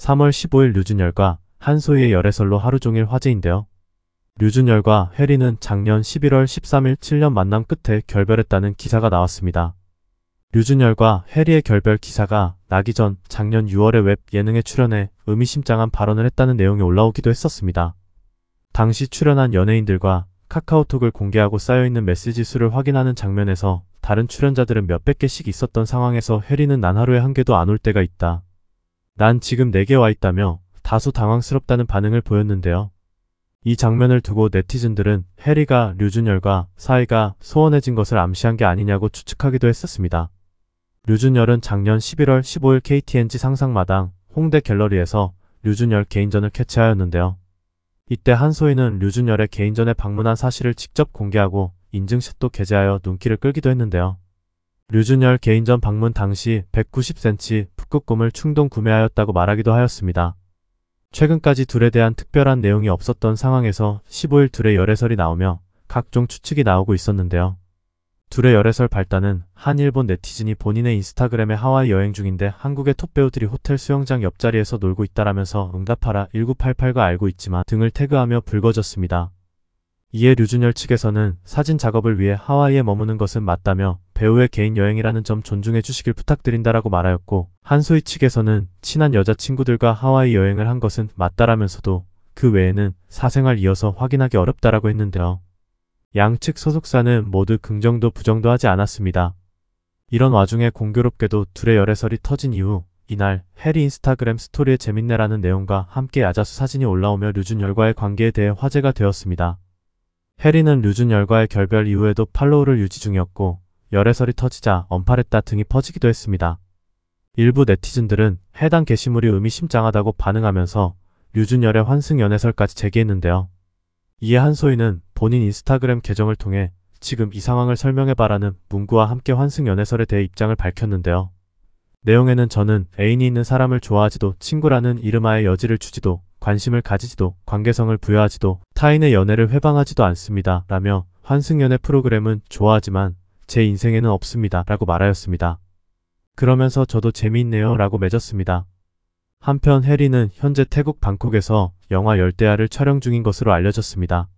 3월 15일 류준열과 한소희의 열애설로 하루 종일 화제인데요. 류준열과 혜리는 작년 11월 13일 7년 만남 끝에 결별했다는 기사가 나왔습니다. 류준열과 혜리의 결별 기사가 나기 전 작년 6월에 웹 예능에 출연해 의미심장한 발언을 했다는 내용이 올라오기도 했었습니다. 당시 출연한 연예인들과 카카오톡을 공개하고 쌓여있는 메시지 수를 확인하는 장면에서 다른 출연자들은 몇백 개씩 있었던 상황에서 혜리는 난 하루에 한 개도 안 올 때가 있다. 난 지금 내게 와 있다며 다소 당황스럽다는 반응을 보였는데요. 이 장면을 두고 네티즌들은 해리가 류준열과 사이가 소원해진 것을 암시한 게 아니냐고 추측하기도 했었습니다. 류준열은 작년 11월 15일 KTNG 상상마당 홍대 갤러리에서 류준열 개인전을 캐치하였는데요. 이때 한소희는 류준열의 개인전에 방문한 사실을 직접 공개하고 인증샷도 게재하여 눈길을 끌기도 했는데요. 류준열 개인전 방문 당시 190cm 북극곰을 충동 구매하였다고 말하기도 하였습니다. 최근까지 둘에 대한 특별한 내용이 없었던 상황에서 15일 둘의 열애설이 나오며 각종 추측이 나오고 있었는데요. 둘의 열애설 발단은 한 일본 네티즌이 본인의 인스타그램에 하와이 여행 중인데 한국의 톱배우들이 호텔 수영장 옆자리에서 놀고 있다라면서 응답하라 1988과 알고 있지만 등을 태그하며 불거졌습니다. 이에 류준열 측에서는 사진 작업을 위해 하와이에 머무는 것은 맞다며 배우의 개인 여행이라는 점 존중해 주시길 부탁드린다라고 말하였고 한소희 측에서는 친한 여자친구들과 하와이 여행을 한 것은 맞다라면서도 그 외에는 사생활 이어서 확인하기 어렵다라고 했는데요. 양측 소속사는 모두 긍정도 부정도 하지 않았습니다. 이런 와중에 공교롭게도 둘의 열애설이 터진 이후 이날 해리 인스타그램 스토리에 재밌네라는 내용과 함께 야자수 사진이 올라오며 류준열과의 관계에 대해 화제가 되었습니다. 해리는 류준열과의 결별 이후에도 팔로우를 유지 중이었고 열애설이 터지자 언팔했다 등이 퍼지기도 했습니다. 일부 네티즌들은 해당 게시물이 의미심장하다고 반응하면서 류준열의 환승 연애설까지 제기했는데요. 이에 한소희는 본인 인스타그램 계정을 통해 지금 이 상황을 설명해봐라는 문구와 함께 환승 연애설에 대해 입장을 밝혔는데요. 내용에는 저는 애인이 있는 사람을 좋아하지도 친구라는 이름하에 여지를 주지도 관심을 가지지도 관계성을 부여하지도 타인의 연애를 회방하지도 않습니다. 라며 환승연애 프로그램은 좋아하지만 제 인생에는 없습니다. 라고 말하였습니다. 그러면서 저도 재미있네요. 라고 맺었습니다. 한편 해리는 현재 태국 방콕에서 영화 열대야를 촬영 중인 것으로 알려졌습니다.